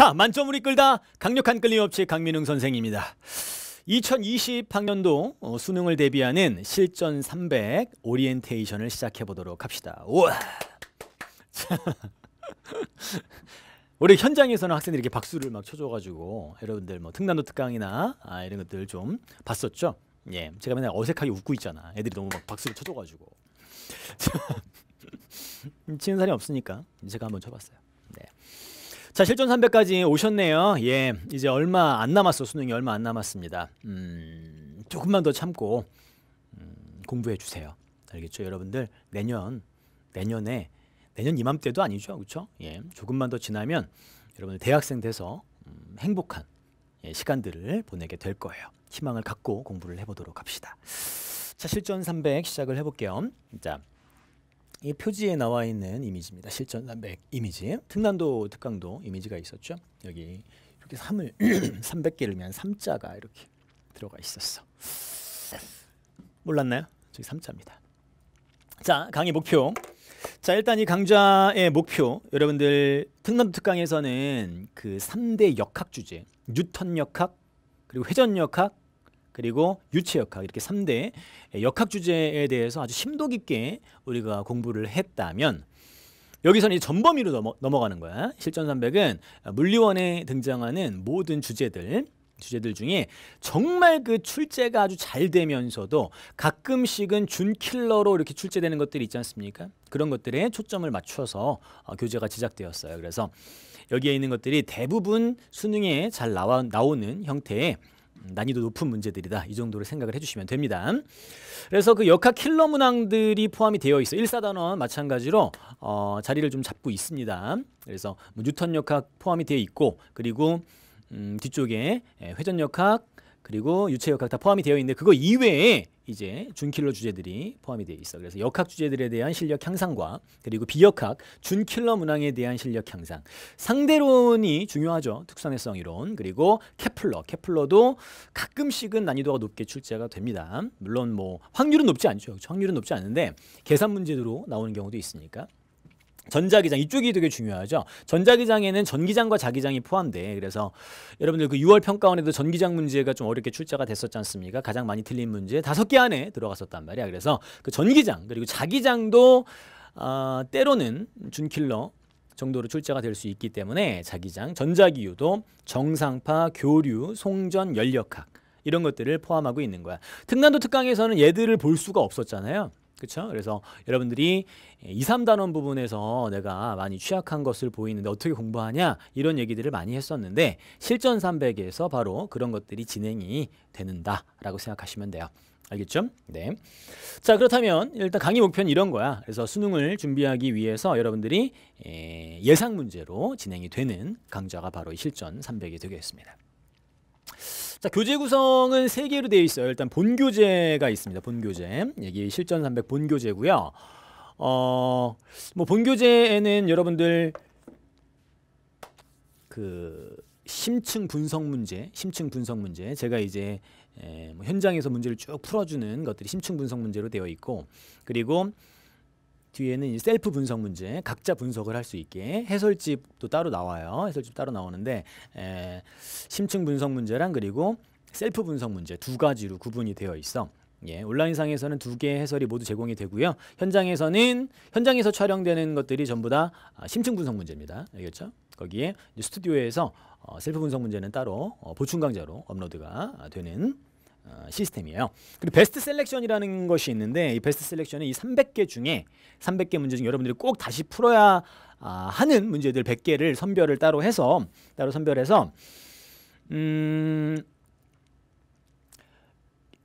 자, 만점을 이끌다 강력한 끌림없이 강민웅 선생입니다. 2020학년도 어, 수능을 대비하는 실전 300 오리엔테이션을 시작해 보도록 합시다. 우와! 자, 우리 현장에서는 학생들이 이렇게 박수를 막 쳐줘가지고 여러분들 뭐 특난도 특강이나 아, 이런 것들 좀 봤었죠? 예, 제가 맨날 어색하게 웃고 있잖아. 애들이 너무 막 박수를 쳐줘가지고. 자, 음, 치는 사람이 없으니까 제가 한번 쳐봤어요. 자, 실전 300까지 오셨네요. 예, 이제 얼마 안 남았어. 수능이 얼마 안 남았습니다. 음, 조금만 더 참고 음, 공부해 주세요. 알겠죠, 여러분들? 내년, 내년에 내년 이맘때도 아니죠, 그렇 예, 조금만 더 지나면 여러분들 대학생 돼서 음, 행복한 예, 시간들을 보내게 될 거예요. 희망을 갖고 공부를 해보도록 합시다. 자, 실전 300 시작을 해볼게요. 자. 이 표지에 나와 있는 이미지입니다. 실전 단백 이미지. 특난도 특강도 이미지가 있었죠. 여기 이렇게 3을 300개를 위한 3자가 이렇게 들어가 있었어. 몰랐나요? 저기 3자입니다. 자, 강의 목표. 자, 일단 이 강좌의 목표. 여러분들 특난도 특강에서는 그 3대 역학 주제. 뉴턴 역학, 그리고 회전 역학, 그리고 유체역학 이렇게 3대 역학 주제에 대해서 아주 심도 깊게 우리가 공부를 했다면 여기서는 이 전범위로 넘어, 넘어가는 거야. 실전 3 0은 물리원에 등장하는 모든 주제들 주제들 중에 정말 그 출제가 아주 잘 되면서도 가끔씩은 준킬러로 이렇게 출제되는 것들이 있지 않습니까? 그런 것들에 초점을 맞춰서 어, 교재가 제작되었어요. 그래서 여기에 있는 것들이 대부분 수능에 잘 나와, 나오는 형태의 난이도 높은 문제들이다 이 정도로 생각을 해주시면 됩니다. 그래서 그 역학 킬러 문항들이 포함이 되어 있어 1사단원 마찬가지로 어, 자리를 좀 잡고 있습니다. 그래서 뭐 뉴턴 역학 포함이 되어 있고 그리고 음, 뒤쪽에 예, 회전 역학 그리고 유체 역학 다 포함이 되어 있는데 그거 이외에 이제 준킬러 주제들이 포함이 되어 있어. 그래서 역학 주제들에 대한 실력 향상과 그리고 비역학 준킬러 문항에 대한 실력 향상. 상대론이 중요하죠. 특성해성 이론. 그리고 케플러. 케플러도 가끔씩은 난이도가 높게 출제가 됩니다. 물론 뭐 확률은 높지 않죠. 확률은 높지 않은데 계산 문제로 나오는 경우도 있으니까. 전자기장 이쪽이 되게 중요하죠. 전자기장에는 전기장과 자기장이 포함돼. 그래서 여러분들 그 6월 평가원에도 전기장 문제가 좀 어렵게 출제가 됐었지 않습니까? 가장 많이 틀린 문제 다섯 개 안에 들어갔었단 말이야. 그래서 그 전기장 그리고 자기장도 어, 때로는 준킬러 정도로 출제가 될 수 있기 때문에 자기장, 전자기유도 정상파, 교류, 송전, 연력학 이런 것들을 포함하고 있는 거야. 특난도 특강에서는 얘들을 볼 수가 없었잖아요. 그렇죠? 그래서 여러분들이 2, 3단원 부분에서 내가 많이 취약한 것을 보이는데 어떻게 공부하냐 이런 얘기들을 많이 했었는데 실전 300에서 바로 그런 것들이 진행이 되는다라고 생각하시면 돼요. 알겠죠? 네. 자 그렇다면 일단 강의 목표는 이런 거야. 그래서 수능을 준비하기 위해서 여러분들이 예, 예상 문제로 진행이 되는 강좌가 바로 실전 300이 되겠습니다. 자 교재 구성은 세 개로 되어 있어요. 일단 본 교재가 있습니다. 본 교재 여기 실전 300 본 교재고요. 어뭐 본 교재에는 여러분들 그 심층 분석 문제, 심층 분석 문제 제가 이제 에, 뭐 현장에서 문제를 쭉 풀어주는 것들이 심층 분석 문제로 되어 있고 그리고 뒤에는 셀프 분석 문제, 각자 분석을 할 수 있게 해설집도 따로 나와요. 해설집 따로 나오는데 에, 심층 분석 문제랑 그리고 셀프 분석 문제 두 가지로 구분이 되어 있어. 예, 온라인상에서는 두 개의 해설이 모두 제공이 되고요. 현장에서는 현장에서 촬영되는 것들이 전부 다 아, 심층 분석 문제입니다. 알겠죠? 거기에 스튜디오에서 어, 셀프 분석 문제는 따로 어, 보충 강좌로 업로드가 되는 어, 시스템이에요. 그리고 베스트 셀렉션이라는 것이 있는데 이 베스트 셀렉션은 이 300개 중에 300개 문제 중 여러분들이 꼭 다시 풀어야 아, 하는 문제들 100개를 선별을 따로 해서 따로 선별해서 음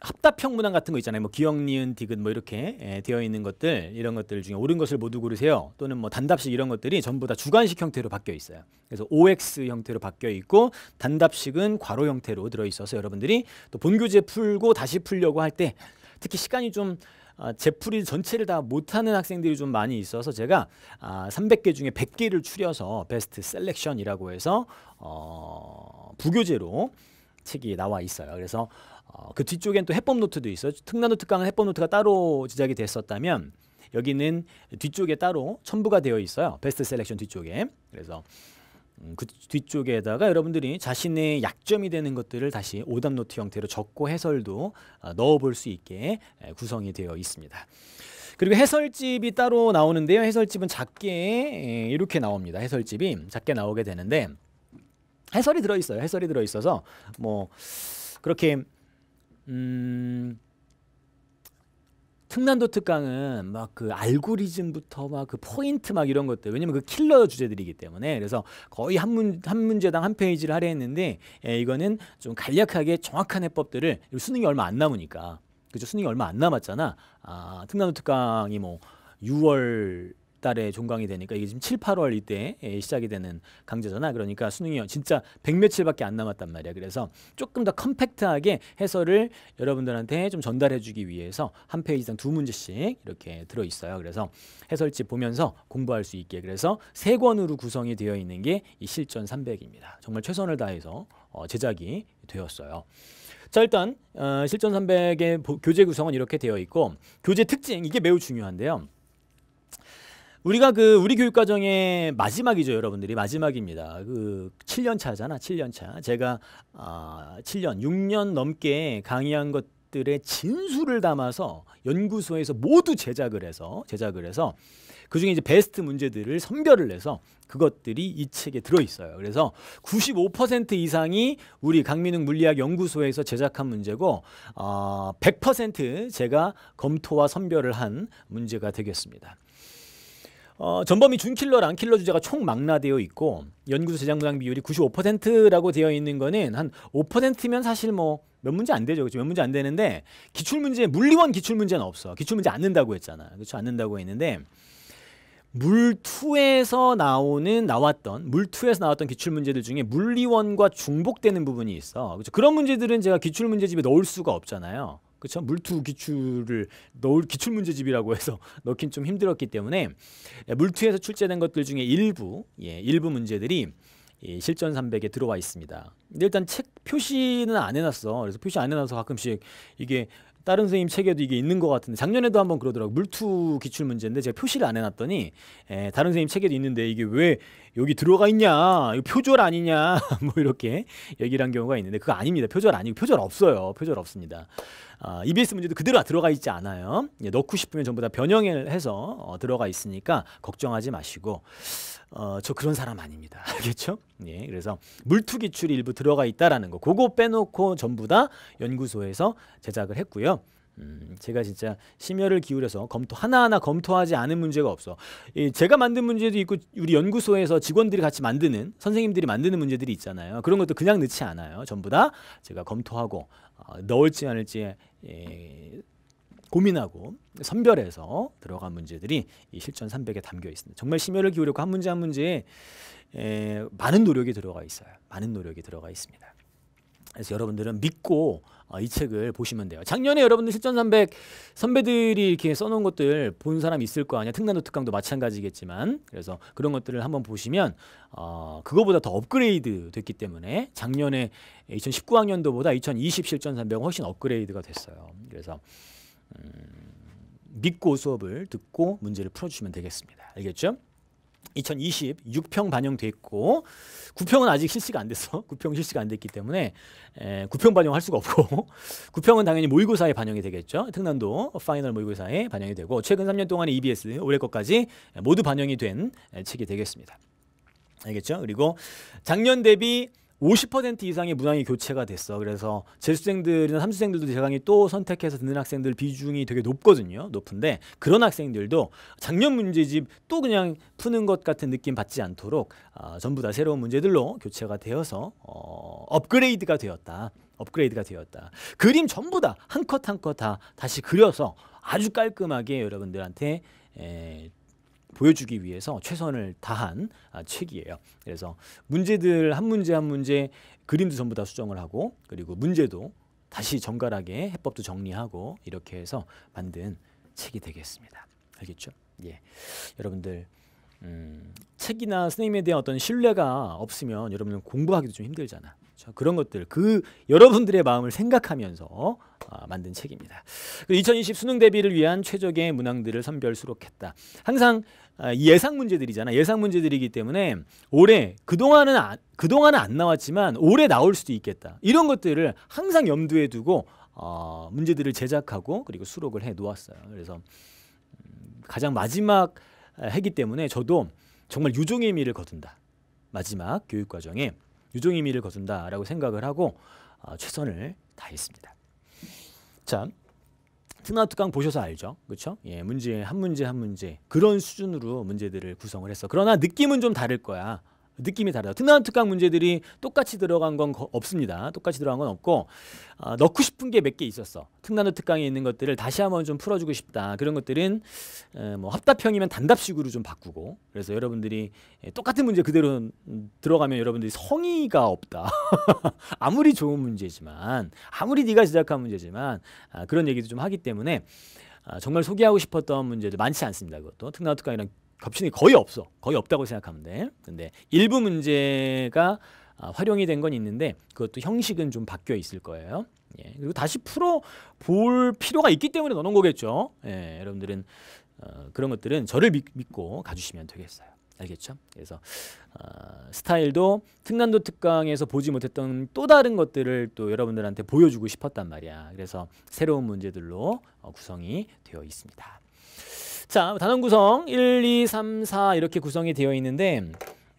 합답형 문항 같은 거 있잖아요. 뭐 기억, 니은, 디귿 뭐 이렇게 예, 되어 있는 것들 이런 것들 중에 옳은 것을 모두 고르세요. 또는 뭐 단답식 이런 것들이 전부 다 주관식 형태로 바뀌어 있어요. 그래서 OX 형태로 바뀌어 있고 단답식은 괄호 형태로 들어 있어서 여러분들이 또 본교재 풀고 다시 풀려고 할 때 특히 시간이 좀 아, 제풀이 전체를 다 못하는 학생들이 좀 많이 있어서 제가 아, 300개 중에 100개를 추려서 베스트 셀렉션이라고 해서 어, 부교재로 책이 나와 있어요. 그래서 어, 그 뒤쪽엔 또 해법 노트도 있어요. 특난노트 강은 해법 노트가 따로 제작이 됐었다면 여기는 뒤쪽에 따로 첨부가 되어 있어요. 베스트 셀렉션 뒤쪽에. 그래서 음, 그 뒤쪽에다가 여러분들이 자신의 약점이 되는 것들을 다시 오답 노트 형태로 적고 해설도 어, 넣어볼 수 있게 구성이 되어 있습니다. 그리고 해설집이 따로 나오는데요. 해설집은 작게 이렇게 나옵니다. 해설집이 작게 나오게 되는데 해설이 들어있어요. 해설이 들어있어서 뭐 그렇게 음, 특난도 특강은 막 그 알고리즘부터 막 그 포인트 막 이런 것들 왜냐면 그 킬러 주제들이기 때문에 그래서 거의 한, 문, 한 문제당 한 페이지를 하려 했는데 예, 이거는 좀 간략하게 정확한 해법들을 수능이 얼마 안 남으니까 그죠 수능이 얼마 안 남았잖아 아 특난도 특강이 뭐 6월 달에 종강이 되니까 이게 지금 7, 8월 이때 시작이 되는 강제잖아. 그러니까 수능이 진짜 백 며칠밖에 안 남았단 말이야. 그래서 조금 더 컴팩트하게 해설을 여러분들한테 좀 전달해주기 위해서 한 페이지당 두 문제씩 이렇게 들어있어요. 그래서 해설집 보면서 공부할 수 있게 그래서 세 권으로 구성이 되어 있는 게 이 실전 300입니다. 정말 최선을 다해서 어, 제작이 되었어요. 자 일단 어, 실전 300의 교재 구성은 이렇게 되어 있고 교재 특징 이게 매우 중요한데요. 우리가 그 우리 교육 과정의 마지막이죠, 여러분들이 마지막입니다. 그 7년 차잖아, 7년 차. 제가 아, 7년, 6년 넘게 강의한 것들의 진수를 담아서 연구소에서 모두 제작을 해서 제작을 해서 그 중에 이제 베스트 문제들을 선별을 해서 그것들이 이 책에 들어 있어요. 그래서 95% 이상이 우리 강민웅 물리학 연구소에서 제작한 문제고 어, 100% 제가 검토와 선별을 한 문제가 되겠습니다. 어, 전범위 준킬러, 랑킬러 주제가 총 망라되어 있고 연구소 재장 부장 비율이 95%라고 되어 있는 거는 한 5%면 사실 뭐몇 문제 안 되죠. 그렇죠? 몇 문제 안 되는데 기출 문제 물리원 기출 문제는 없어. 기출 문제 안는다고 했잖아. 그렇죠? 안는다고 했는데 물투에서 나오는 나왔던 물투에서 나왔던 기출 문제들 중에 물리원과 중복되는 부분이 있어. 그렇죠? 그런 문제들은 제가 기출 문제집에 넣을 수가 없잖아요. 그렇죠? 물투 기출을 넣을 기출 문제집이라고 해서 넣긴 좀 힘들었기 때문에 예, 물투에서 출제된 것들 중에 일부 예, 일부 문제들이 이 예, 실전 300에 들어와 있습니다. 근데 일단 책 표시는 안 해놨어. 그래서 표시 안 해놔서 가끔씩 이게 다른 선생님 책에도 이게 있는 것 같은데 작년에도 한번 그러더라고 물투 기출 문제인데 제가 표시를 안 해놨더니 에, 예, 다른 선생님 책에도 있는데 이게 왜 여기 들어가 있냐 이거 표절 아니냐 뭐 이렇게 얘기를 한 경우가 있는데 그거 아닙니다 표절 아니고 표절 없어요 표절 없습니다 아, EBS 문제도 그대로 들어가 있지 않아요 예, 넣고 싶으면 전부 다 변형을 해서 어, 들어가 있으니까 걱정하지 마시고 어, 저 그런 사람 아닙니다. 알겠죠? 예, 그래서 물투기출이 일부 들어가 있다라는 거 그거 빼놓고 전부 다 연구소에서 제작을 했고요. 음, 제가 진짜 심혈을 기울여서 검토 하나하나 검토하지 않은 문제가 없어. 예, 제가 만든 문제도 있고 우리 연구소에서 직원들이 같이 만드는 선생님들이 만드는 문제들이 있잖아요. 그런 것도 그냥 넣지 않아요. 전부 다 제가 검토하고 어, 넣을지 않을지 예, 고민하고 선별해서 들어간 문제들이 이 실전 300에 담겨 있습니다. 정말 심혈을 기울이고 한 문제 한 문제에 에, 많은 노력이 들어가 있어요. 많은 노력이 들어가 있습니다. 그래서 여러분들은 믿고 어, 이 책을 보시면 돼요. 작년에 여러분들 실전 300 선배들이 이렇게 써놓은 것들 본 사람 있을 거 아니야. 특난도 특강도 마찬가지겠지만 그래서 그런 것들을 한번 보시면 어, 그거보다 더 업그레이드 됐기 때문에 작년에 2019학년도보다 2020 실전 300 훨씬 업그레이드가 됐어요. 그래서 음, 믿고 수업을 듣고 문제를 풀어주시면 되겠습니다. 알겠죠? 2020 6평 반영돼 고 9평은 아직 실시가 안 됐어. 9평 실시가 안 됐기 때문에 에, 9평 반영할 수가 없고 9평은 당연히 모의고사에 반영이 되겠죠. 특난도 파이널 모의고사에 반영이 되고 최근 3년 동안의 EBS 올해 것까지 모두 반영이 된 책이 되겠습니다. 알겠죠? 그리고 작년 대비 50% 이상의 문항이 교체가 됐어. 그래서 재수생들이나 삼수생들도 대강이 또 선택해서 듣는 학생들 비중이 되게 높거든요. 높은데 그런 학생들도 작년 문제집 또 그냥 푸는 것 같은 느낌 받지 않도록 어, 전부 다 새로운 문제들로 교체가 되어서 어, 업그레이드가 되었다. 업그레이드가 되었다. 그림 전부 다 한 컷 한 컷 다 다시 그려서 아주 깔끔하게 여러분들한테 에, 보여주기 위해서 최선을 다한 아, 책이에요. 그래서 문제들 한 문제 한 문제 그림도 전부 다 수정을 하고 그리고 문제도 다시 정갈하게 해법도 정리하고 이렇게 해서 만든 책이 되겠습니다. 알겠죠? 예. 여러분들 음, 책이나 선생님에 대한 어떤 신뢰가 없으면 여러분은 공부하기도 좀 힘들잖아. 자, 그런 것들 그 여러분들의 마음을 생각하면서 아, 만든 책입니다. 2020 그 수능 대비를 위한 최적의 문항들을 선별 수록했다. 항상 아, 예상 문제들이잖아. 예상 문제들이기 때문에 올해 그동안은 아, 그동안은 안 나왔지만 올해 나올 수도 있겠다. 이런 것들을 항상 염두에 두고 어, 문제들을 제작하고 그리고 수록을 해 놓았어요. 그래서 음, 가장 마지막 해기 때문에 저도 정말 유종의 미를 거둔다. 마지막 교육 과정에 유종의미를 거둔다라고 생각을 하고 어, 최선을 다했습니다. 자, 트나트강 보셔서 알죠, 그렇죠? 예, 문제 한 문제 한 문제 그런 수준으로 문제들을 구성을 했어. 그러나 느낌은 좀 다를 거야. 느낌이 다르다. 특난 특강 문제들이 똑같이 들어간 건 거, 없습니다. 똑같이 들어간 건 없고 어, 넣고 싶은 게 몇 개 있었어. 특난 특강에 있는 것들을 다시 한번 좀 풀어주고 싶다. 그런 것들은 에, 뭐 합답형이면 단답식으로 좀 바꾸고 그래서 여러분들이 에, 똑같은 문제 그대로 음, 들어가면 여러분들이 성의가 없다. 아무리 좋은 문제지만 아무리 네가 제작한 문제지만 아, 그런 얘기도 좀 하기 때문에 아, 정말 소개하고 싶었던 문제들 많지 않습니다. 그것도 특난 특강이랑 겹치는 게 거의 없어. 거의 없다고 생각하면 돼. 근데 일부 문제가 아, 활용이 된 건 있는데 그것도 형식은 좀 바뀌어 있을 거예요. 예. 그리고 다시 풀어 볼 필요가 있기 때문에 넣어놓은 거겠죠. 예, 여러분들은 어, 그런 것들은 저를 믿, 고 가주시면 되겠어요. 알겠죠? 그래서 어, 스타일도 특난도 특강에서 보지 못했던 또 다른 것들을 또 여러분들한테 보여주고 싶었단 말이야. 그래서 새로운 문제들로 어, 구성이 되어 있습니다. 자, 단원 구성 1, 2, 3, 4 이렇게 구성이 되어 있는데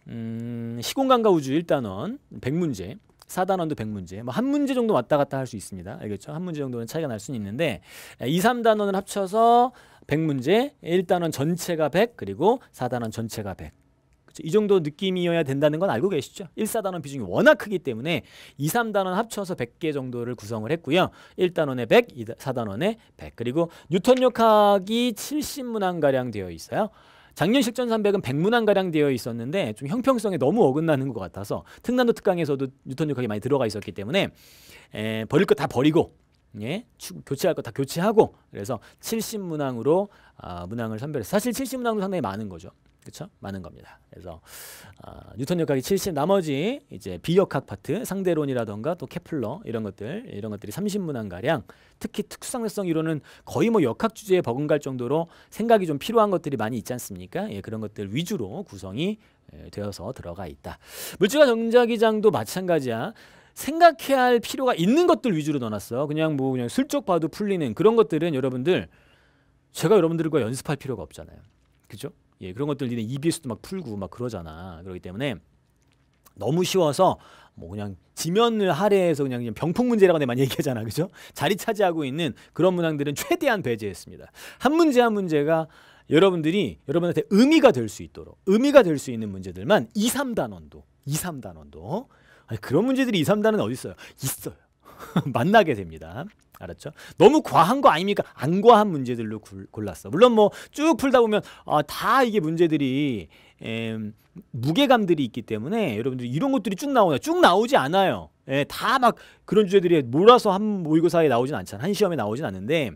음, 시공간과 우주 1단원 100문제 4단원도 100문제 뭐 한 문제 정도 왔다 갔다 할 수 있습니다. 알겠죠? 한 문제 정도는 차이가 날 수는 있는데 2, 예, 3단원을 합쳐서 100문제 1단원 전체가 100 그리고 4단원 전체가 100이 정도 느낌이어야 된다는 건 알고 계시죠? 1, 4단원 비중이 워낙 크기 때문에 2, 3단원 합쳐서 100개 정도를 구성을 했고요. 1단원에 100, 2, 4단원에 100 그리고 뉴턴역학이 70문항가량 되어 있어요. 작년 실전 300은 100문항가량 되어 있었는데 좀 형평성에 너무 어긋나는 것 같아서 특난도 특강에서도 뉴턴역학이 많이 들어가 있었기 때문에 에, 버릴 거 다 버리고 예, 교체할 거 다 교체하고 그래서 70문항으로 아, 문항을 선별해서 사실 70문항도 상당히 많은 거죠. 그렇죠? 많은 겁니다. 그래서 어, 뉴턴 역학이 70, 나머지 이제 비역학 파트, 상대론이라던가 또 케플러 이런 것들, 이런 것들이 30문항 가량, 특히 특수상대성 이론은 거의 뭐 역학 주제에 버금갈 정도로 생각이 좀 필요한 것들이 많이 있지 않습니까? 예, 그런 것들 위주로 구성이 예, 되어서 들어가 있다. 물질과 정자기장도 마찬가지야. 생각해야 할 필요가 있는 것들 위주로 넣어놨어. 그냥 뭐 그냥 슬쩍 봐도 풀리는 그런 것들은 여러분들 제가 여러분들과 연습할 필요가 없잖아요. 그죠? 예, 그런 것들 이네 EBS도 막 풀고 막 그러잖아. 그렇기 때문에 너무 쉬워서 뭐 그냥 지면을 할애해서 그냥, 병풍 문제라고 많이 얘기하잖아. 그죠? 자리 차지하고 있는 그런 문항들은 최대한 배제했습니다. 한 문제 한 문제가 여러분들이 여러분한테 의미가 될 수 있도록 의미가 될 수 있는 문제들만 2, 3단원도 2, 3단원도 아니, 그런 문제들이 2, 3단원 어디 있어요? 있어요. 만나게 됩니다. 알았죠? 너무 과한 거 아닙니까? 안 과한 문제들로 굴, 골랐어. 물론 뭐 쭉 풀다 보면 아, 다 이게 문제들이 에, 음, 무게감들이 있기 때문에 여러분들 이런 것들이 쭉 나오냐? 쭉 나오지 않아요. 예, 다 막 그런 주제들이 몰아서 한 모의고사에 나오진 않잖아. 한 시험에 나오진 않는데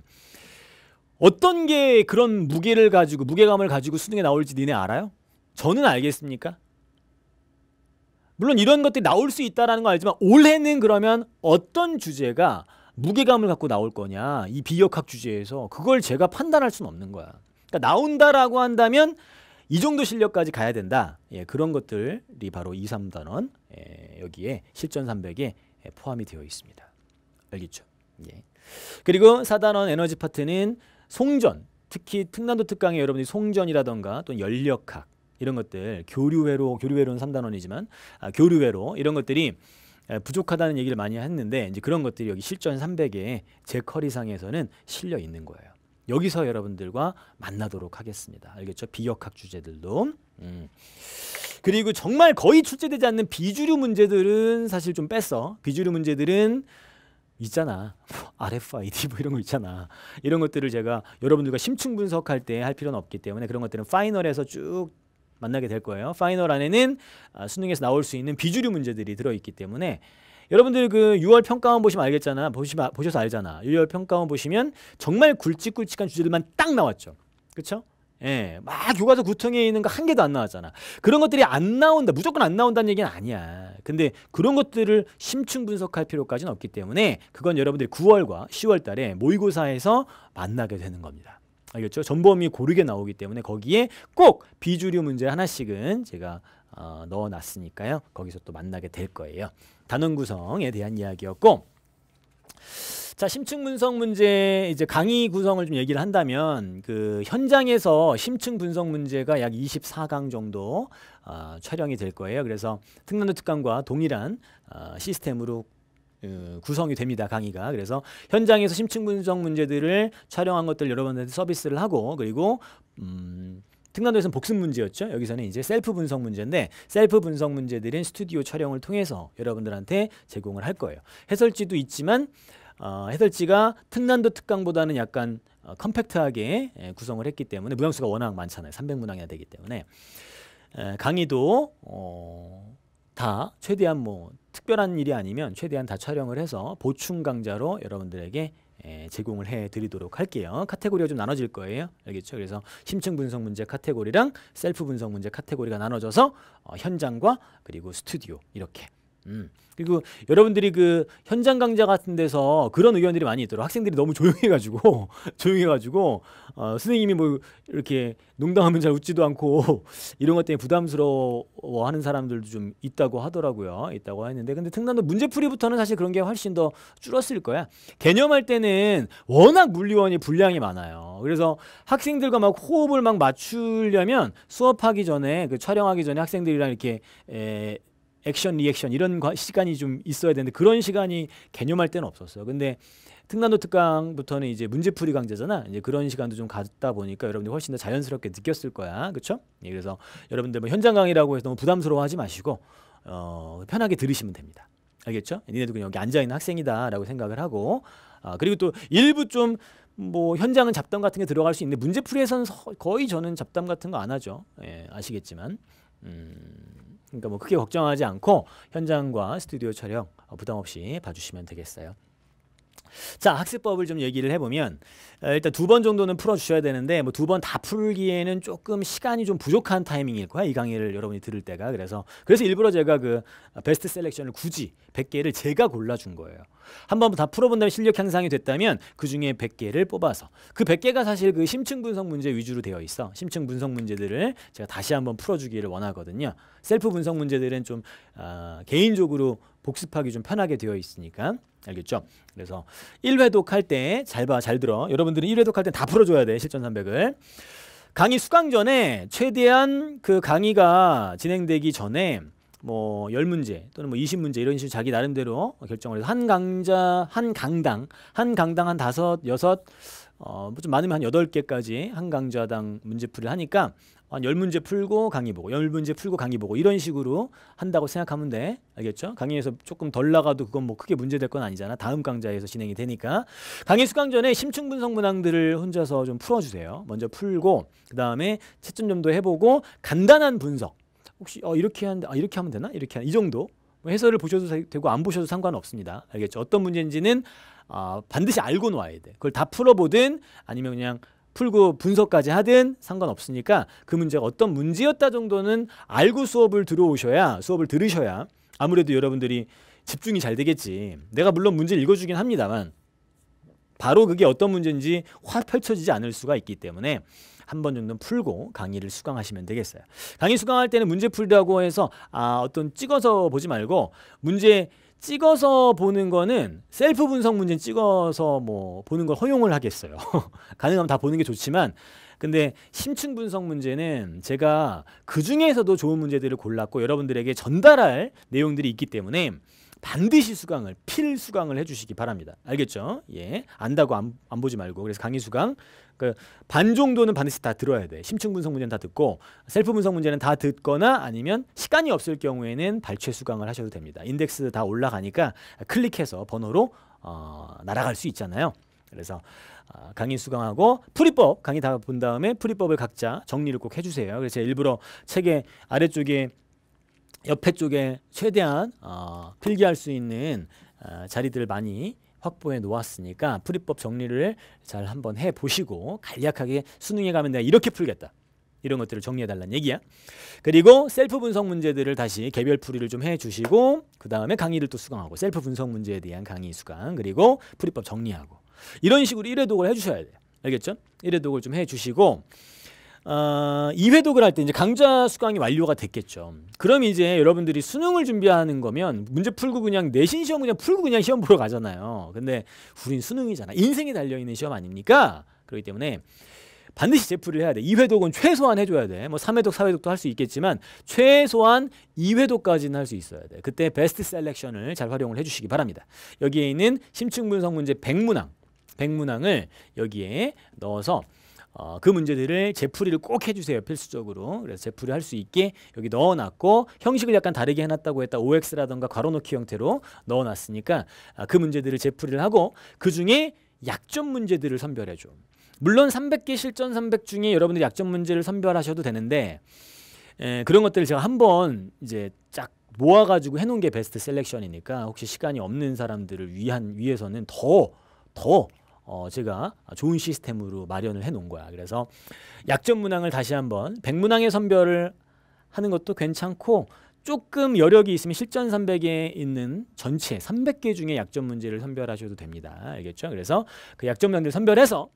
어떤 게 그런 무게를 가지고 무게감을 가지고 수능에 나올지 니네 알아요? 저는 알겠습니까? 물론 이런 것들이 나올 수 있다라는 거 알지만 올해는 그러면 어떤 주제가 무게감을 갖고 나올 거냐 이 비역학 주제에서 그걸 제가 판단할 수는 없는 거야. 그러니까 나온다라고 한다면 이 정도 실력까지 가야 된다. 예, 그런 것들이 바로 2, 3단원 예, 여기에 실전 300에 예, 포함이 되어 있습니다. 알겠죠? 예. 그리고 4단원 에너지 파트는 송전, 특히 특난도 특강에 여러분이 송전이라던가 또는 연력학 이런 것들 교류회로, 교류회로는 3단원이지만 아, 교류회로 이런 것들이 부족하다는 얘기를 많이 했는데 이제 그런 것들이 여기 실전 300에 제 커리상에서는 실려 있는 거예요. 여기서 여러분들과 만나도록 하겠습니다. 알겠죠? 비역학 주제들도. 음. 그리고 정말 거의 출제되지 않는 비주류 문제들은 사실 좀 뺐어. 비주류 문제들은 있잖아. RFID 뭐 이런 거 있잖아. 이런 것들을 제가 여러분들과 심층 분석할 때 할 필요는 없기 때문에 그런 것들은 파이널에서 쭉 만나게 될 거예요. 파이널 안에는 아, 수능에서 나올 수 있는 비주류 문제들이 들어있기 때문에 여러분들 그 6월 평가원 보시면 알겠잖아. 보시면, 보셔서 알잖아. 6월 평가원 보시면 정말 굵직굵직한 주제들만 딱 나왔죠. 그렇죠? 예, 막 교과서 구청에 있는 거 한 개도 안 나왔잖아. 그런 것들이 안 나온다, 무조건 안 나온다는 얘기는 아니야. 근데 그런 것들을 심층 분석할 필요까지는 없기 때문에 그건 여러분들이 9월과 10월 달에 모의고사에서 만나게 되는 겁니다. 알겠죠? 전범위 고르게 나오기 때문에 거기에 꼭 비주류 문제 하나씩은 제가 어, 넣어놨으니까요. 거기서 또 만나게 될 거예요. 단원 구성에 대한 이야기였고 자 심층 분석 문제 이제 강의 구성을 좀 얘기를 한다면 그 현장에서 심층 분석 문제가 약 24강 정도 어, 촬영이 될 거예요. 그래서 특난도 특강과 동일한 어, 시스템으로 어, 구성이 됩니다. 강의가. 그래서 현장에서 심층 분석 문제들을 촬영한 것들 여러분한테 서비스를 하고 그리고 음 특난도에서는 복습 문제였죠. 여기서는 이제 셀프 분석 문제인데 셀프 분석 문제들은 스튜디오 촬영을 통해서 여러분들한테 제공을 할 거예요. 해설지도 있지만 어, 해설지가 특난도 특강보다는 약간 어, 컴팩트하게 예, 구성을 했기 때문에 무항수가 워낙 많잖아요. 300문항이나 되기 때문에 에, 강의도 어, 다 최대한 뭐 특별한 일이 아니면 최대한 다 촬영을 해서 보충 강좌로 여러분들에게 예, 제공을 해드리도록 할게요. 카테고리가 좀 나눠질 거예요. 알겠죠? 그래서 심층 분석 문제 카테고리랑 셀프 분석 문제 카테고리가 나눠져서 어, 현장과 그리고 스튜디오 이렇게 음. 그리고 여러분들이 그 현장 강좌 같은 데서 그런 의견들이 많이 있더라고 학생들이 너무 조용해가지고 조용해가지고 어, 선생님이 뭐 이렇게 농담하면 잘 웃지도 않고 이런 것 때문에 부담스러워하는 사람들도 좀 있다고 하더라고요 있다고 했는데 근데 특단도 문제풀이부터는 사실 그런 게 훨씬 더 줄었을 거야 개념할 때는 워낙 물리원이 분량이 많아요 그래서 학생들과 막 호흡을 막 맞추려면 수업하기 전에 그 촬영하기 전에 학생들이랑 이렇게 에, 액션 리액션 이런 시간이 좀 있어야 되는데 그런 시간이 개념할 때는 없었어요. 근데 특난도 특강부터는 이제 문제풀이 강좌잖아. 이제 그런 시간도 좀 갖다 보니까 여러분들이 훨씬 더 자연스럽게 느꼈을 거야. 그렇죠? 예, 그래서 여러분들 뭐 현장 강의라고 해서 너무 부담스러워하지 마시고 어, 편하게 들으시면 됩니다. 알겠죠? 니네도 그냥 여기 앉아 있는 학생이다라고 생각을 하고 아, 그리고 또 일부 좀 뭐 현장은 잡담 같은 게 들어갈 수 있는데 문제풀이에서는 거의 저는 잡담 같은 거 안 하죠. 예, 아시겠지만. 음... 그러니까 뭐 크게 걱정하지 않고 현장과 스튜디오 촬영 어, 부담 없이 봐주시면 되겠어요. 자 학습법을 좀 얘기를 해보면 어, 일단 두 번 정도는 풀어주셔야 되는데 뭐 두 번 다 풀기에는 조금 시간이 좀 부족한 타이밍일 거야 이 강의를 여러분이 들을 때가 그래서 그래서 일부러 제가 그 베스트 셀렉션을 굳이 100개를 제가 골라준 거예요 한번 다 풀어본 다면 실력 향상이 됐다면 그 중에 100개를 뽑아서 그 100개가 사실 그 심층 분석 문제 위주로 되어 있어. 심층 분석 문제들을 제가 다시 한번 풀어주기를 원하거든요. 셀프 분석 문제들은 좀 어, 개인적으로 복습하기 좀 편하게 되어 있으니까 알겠죠? 그래서 1회독 할 때 잘 봐, 잘 들어. 여러분들은 1회독 할 때 다 풀어줘야 돼, 실전 300을. 강의 수강 전에 최대한 그 강의가 진행되기 전에 뭐 10문제 또는 뭐 20문제 이런 식으로 자기 나름대로 결정을 해서 한강좌한 강당 한 강당 한 다섯 여섯 어좀 뭐 많으면 한 여덟 개까지한 강좌당 문제풀이 하니까 한 열문제 풀고 강의 보고 열문제 풀고 강의 보고 이런 식으로 한다고 생각하면 돼. 알겠죠? 강의에서 조금 덜 나가도 그건 뭐 크게 문제될 건 아니잖아. 다음 강좌에서 진행이 되니까. 강의 수강 전에 심층분석 문항들을 혼자서 좀 풀어주세요. 먼저 풀고 그 다음에 채점점도 해보고 간단한 분석 혹시 어, 이렇게 하 아, 이렇게 하면 되나? 이렇게 하이 정도 뭐 해설을 보셔도 되고 안 보셔도 상관없습니다. 알겠죠? 어떤 문제인지는 어, 반드시 알고 놓아야 돼. 그걸 다 풀어보든 아니면 그냥 풀고 분석까지 하든 상관없으니까 그 문제가 어떤 문제였다 정도는 알고 수업을 들어오셔야 수업을 들으셔야 아무래도 여러분들이 집중이 잘 되겠지. 내가 물론 문제를 읽어주긴 합니다만 바로 그게 어떤 문제인지 확 펼쳐지지 않을 수가 있기 때문에 한번 정도 풀고 강의를 수강하시면 되겠어요. 강의 수강할 때는 문제 풀다고 해서 아, 어떤 찍어서 보지 말고 문제 찍어서 보는 거는 셀프 분석 문제 찍어서 뭐 보는 걸 허용을 하겠어요. 가능하면 다 보는 게 좋지만 근데 심층 분석 문제는 제가 그 중에서도 좋은 문제들을 골랐고 여러분들에게 전달할 내용들이 있기 때문에 반드시 수강을 필 수강을 해주시기 바랍니다. 알겠죠? 예, 안다고 안, 안 보지 말고 그래서 강의 수강 그 반 정도는 반드시 다 들어야 돼. 심층 분석 문제는 다 듣고 셀프 분석 문제는 다 듣거나 아니면 시간이 없을 경우에는 발췌 수강을 하셔도 됩니다. 인덱스 다 올라가니까 클릭해서 번호로 어, 날아갈 수 있잖아요. 그래서 어, 강의 수강하고 풀이법 강의 다 본 다음에 풀이법을 각자 정리를 꼭 해주세요. 그래서 일부러 책의 아래쪽에 옆에 쪽에 최대한 어, 필기할 수 있는 어, 자리들을 많이 확보해 놓았으니까 풀이법 정리를 잘 한번 해보시고 간략하게 수능에 가면 내가 이렇게 풀겠다. 이런 것들을 정리해달라는 얘기야. 그리고 셀프 분석 문제들을 다시 개별 풀이를 좀 해주시고 그 다음에 강의를 또 수강하고 셀프 분석 문제에 대한 강의 수강 그리고 풀이법 정리하고 이런 식으로 1회독을 해주셔야 돼요. 알겠죠? 1회독을 좀 해주시고 어, 2회독을 할 때 이제 강좌 수강이 완료가 됐겠죠. 그럼 이제 여러분들이 수능을 준비하는 거면 문제 풀고 그냥 내신 시험 그냥 풀고 그냥 시험 보러 가잖아요. 근데 우린 수능이잖아. 인생이 달려있는 시험 아닙니까? 그렇기 때문에 반드시 제풀을 해야 돼. 2회독은 최소한 해줘야 돼. 뭐 3회독, 4회독도 할 수 있겠지만 최소한 2회독까지는 할 수 있어야 돼. 그때 베스트 셀렉션을 잘 활용을 해주시기 바랍니다. 여기에 있는 심층분석 문제 100문항, 100문항을 여기에 넣어서 어, 그 문제들을 재풀이를 꼭 해주세요 필수적으로 그래서 재풀이 할 수 있게 여기 넣어놨고 형식을 약간 다르게 해놨다고 했다 OX라던가 괄호놓기 형태로 넣어놨으니까 아, 그 문제들을 재풀이를 하고 그 중에 약점 문제들을 선별해줘 물론 300개 실전 300 중에 여러분들 약점 문제를 선별하셔도 되는데 에, 그런 것들을 제가 한번 이제 쫙 모아가지고 해놓은 게 베스트 셀렉션이니까 혹시 시간이 없는 사람들을 위한 위해서는 더더 어, 제가 좋은 시스템으로 마련을 해 놓은 거야. 그래서 약점 문항을 다시 한번 백문항의 선별을 하는 것도 괜찮고 조금 여력이 있으면 실전 300에 있는 전체 300개 중에 약점 문제를 선별하셔도 됩니다. 알겠죠? 그래서 그 약점 문항들 선별해서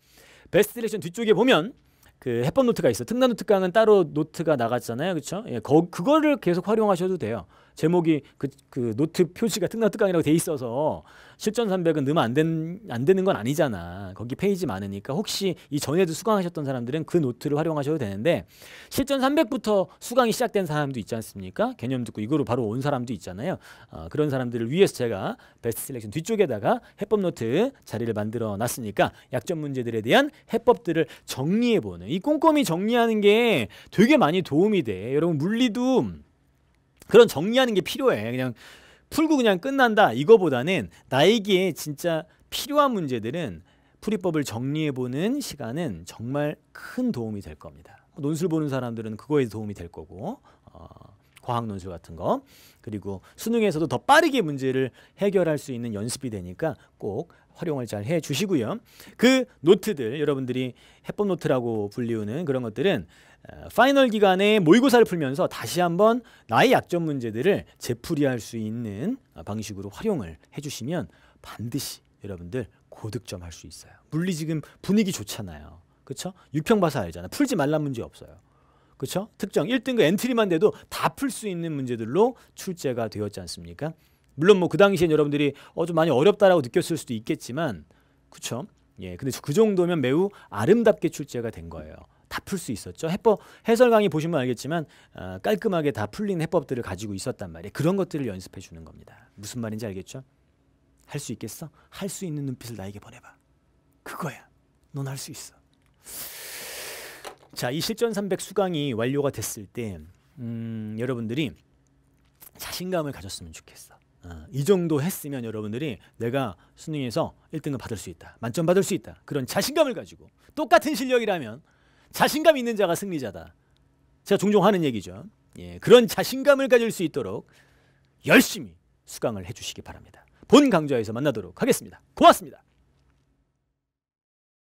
베스트 렉션 뒤쪽에 보면 그 해법 노트가 있어. 특단 노트 강은 따로 노트가 나갔잖아요. 그렇죠? 예, 그거를 계속 활용하셔도 돼요. 제목이 그, 그 노트 표시가 특나특강이라고돼 있어서 실전 300은 넣으면 안, 된, 안 되는 건 아니잖아. 거기 페이지 많으니까 혹시 이 전에도 수강하셨던 사람들은 그 노트를 활용하셔도 되는데 실전 300부터 수강이 시작된 사람도 있지 않습니까? 개념 듣고 이거로 바로 온 사람도 있잖아요. 어, 그런 사람들을 위해서 제가 베스트 셀렉션 뒤쪽에다가 해법 노트 자리를 만들어 놨으니까 약점 문제들에 대한 해법들을 정리해보는 이 꼼꼼히 정리하는 게 되게 많이 도움이 돼. 여러분 물리도 그런 정리하는 게 필요해. 그냥 풀고 그냥 끝난다 이거보다는 나에게 진짜 필요한 문제들은 풀이법을 정리해보는 시간은 정말 큰 도움이 될 겁니다. 논술 보는 사람들은 그거에 도움이 될 거고 어, 과학 논술 같은 거 그리고 수능에서도 더 빠르게 문제를 해결할 수 있는 연습이 되니까 꼭 활용을 잘 해주시고요. 그 노트들 여러분들이 해법 노트라고 불리우는 그런 것들은 어, 파이널 기간에 모의고사를 풀면서 다시 한번 나의 약점 문제들을 재풀이할 수 있는 어, 방식으로 활용을 해주시면 반드시 여러분들 고득점 할 수 있어요. 물리 지금 분위기 좋잖아요. 그렇죠 유평 봐서 알잖아. 풀지 말란 문제 없어요. 그렇죠 특정 1등급 엔트리만 돼도 다 풀 수 있는 문제들로 출제가 되었지 않습니까? 물론 뭐 그 당시엔 여러분들이 어좀 많이 어렵다라고 느꼈을 수도 있겠지만 그렇죠 예, 근데 그 정도면 매우 아름답게 출제가 된 거예요. 풀수 있었죠. 해법 해설 강의 보시면 알겠지만 어, 깔끔하게 다 풀린 해법들을 가지고 있었단 말이에요. 그런 것들을 연습해 주는 겁니다. 무슨 말인지 알겠죠? 할 수 있겠어? 할 수 있는 눈빛을 나에게 보내봐. 그거야. 넌 할 수 있어. 자, 이 실전 300 수강이 완료가 됐을 때 음, 여러분들이 자신감을 가졌으면 좋겠어. 어, 이 정도 했으면 여러분들이 내가 수능에서 1등을 받을 수 있다. 만점 받을 수 있다. 그런 자신감을 가지고 똑같은 실력이라면 자신감 있는 자가 승리자다. 제가 종종 하는 얘기죠. 예, 그런 자신감을 가질 수 있도록 열심히 수강을 해주시기 바랍니다. 본 강좌에서 만나도록 하겠습니다. 고맙습니다.